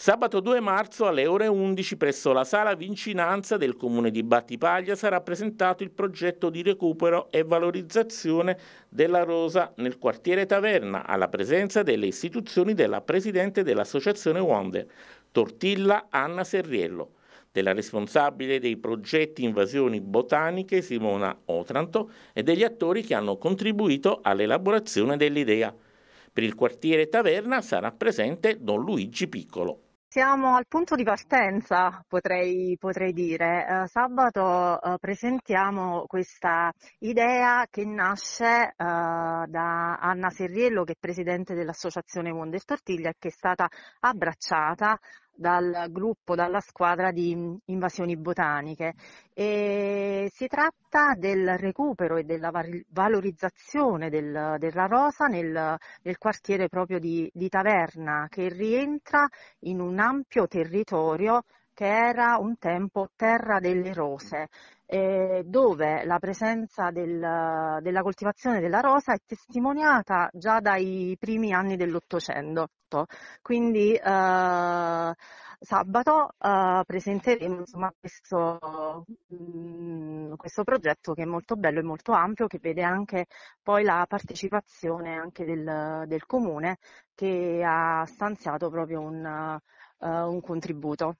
Sabato 2 marzo alle ore 11 presso la sala vincinanza del comune di Battipaglia sarà presentato il progetto di recupero e valorizzazione della rosa nel quartiere Taverna alla presenza delle istituzioni della presidente dell'associazione Wonder, Tortilla Anna Serriello della responsabile dei progetti Invasioni Botaniche Simona Otranto e degli attori che hanno contribuito all'elaborazione dell'idea. Per il quartiere Taverna sarà presente Don Luigi Piccolo siamo al punto di partenza, potrei, potrei dire. Uh, sabato uh, presentiamo questa idea che nasce uh, da Anna Serriello, che è presidente dell'Associazione Mondo Tortiglia, e che è stata abbracciata dal gruppo, dalla squadra di invasioni botaniche. E si tratta del recupero e della valorizzazione del, della rosa nel, nel quartiere proprio di, di Taverna, che rientra in un ampio territorio che era un tempo terra delle rose, eh, dove la presenza del, della coltivazione della rosa è testimoniata già dai primi anni dell'Ottocento. Quindi eh, sabato eh, presenteremo insomma, questo, mh, mm, questo, progetto che è molto bello e molto ampio, che vede anche poi la partecipazione anche del, del comune che ha stanziato proprio un, uh, un contributo.